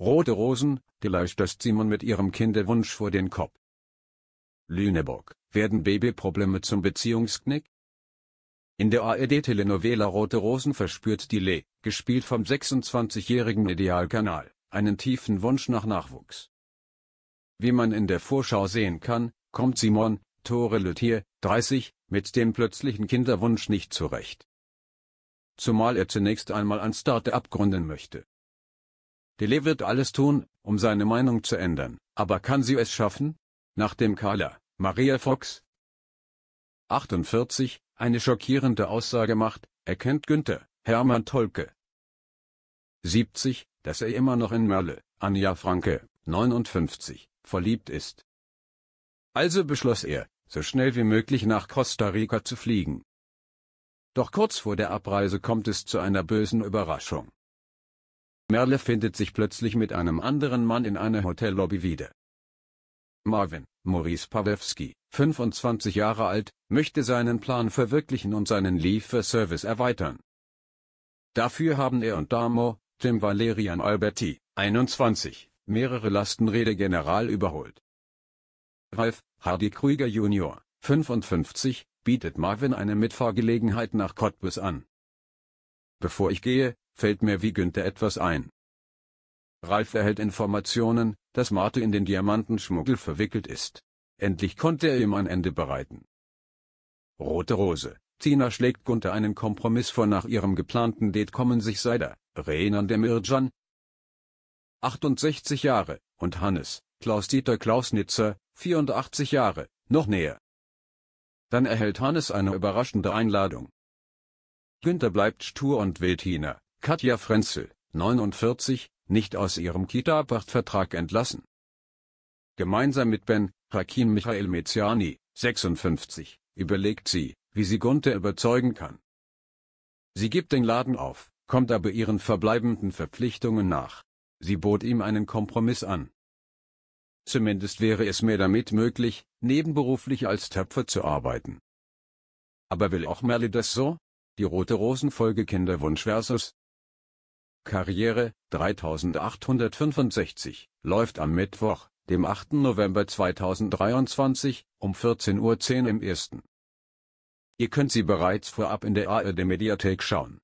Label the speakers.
Speaker 1: Rote Rosen, geleuchtet Simon mit ihrem Kinderwunsch vor den Kopf. Lüneburg, werden Babyprobleme zum Beziehungsknick? In der ARD-Telenovela Rote Rosen verspürt die Le, gespielt vom 26-jährigen Idealkanal, einen tiefen Wunsch nach Nachwuchs. Wie man in der Vorschau sehen kann, kommt Simon, Tore Lüthier, 30, mit dem plötzlichen Kinderwunsch nicht zurecht. Zumal er zunächst einmal ein start abgründen möchte. Dele wird alles tun, um seine Meinung zu ändern, aber kann sie es schaffen? Nachdem Carla, Maria Fox, 48, eine schockierende Aussage macht, erkennt Günther, Hermann Tolke, 70, dass er immer noch in Merle, Anja Franke, 59, verliebt ist. Also beschloss er, so schnell wie möglich nach Costa Rica zu fliegen. Doch kurz vor der Abreise kommt es zu einer bösen Überraschung. Merle findet sich plötzlich mit einem anderen Mann in einer Hotellobby wieder. Marvin, Maurice Pawewski, 25 Jahre alt, möchte seinen Plan verwirklichen und seinen Lieferservice erweitern. Dafür haben er und Damo, Jim Valerian Alberti, 21, mehrere Lastenräder general überholt. Ralph, Hardy Krüger Jr., 55, bietet Marvin eine Mitfahrgelegenheit nach Cottbus an. Bevor ich gehe, fällt mir wie Günther etwas ein. Ralf erhält Informationen, dass Marte in den Diamantenschmuggel verwickelt ist. Endlich konnte er ihm ein Ende bereiten. Rote Rose. Tina schlägt Gunther einen Kompromiss vor nach ihrem geplanten Date kommen sich Seider, Renan Mirjan. 68 Jahre, und Hannes, Klaus-Dieter Klausnitzer, 84 Jahre, noch näher. Dann erhält Hannes eine überraschende Einladung. Günther bleibt stur und will Tina, Katja Frenzel, 49, nicht aus ihrem Kita-Pachtvertrag entlassen. Gemeinsam mit Ben, Hakim Michael Meziani, 56, überlegt sie, wie sie Gunther überzeugen kann. Sie gibt den Laden auf, kommt aber ihren verbleibenden Verpflichtungen nach. Sie bot ihm einen Kompromiss an. Zumindest wäre es mir damit möglich, nebenberuflich als Töpfer zu arbeiten. Aber will auch Merle das so? Die Rote Rosenfolge Kinderwunsch versus Karriere 3865, läuft am Mittwoch, dem 8. November 2023, um 14.10 Uhr im 1. Ihr könnt sie bereits vorab in der ARD Mediathek schauen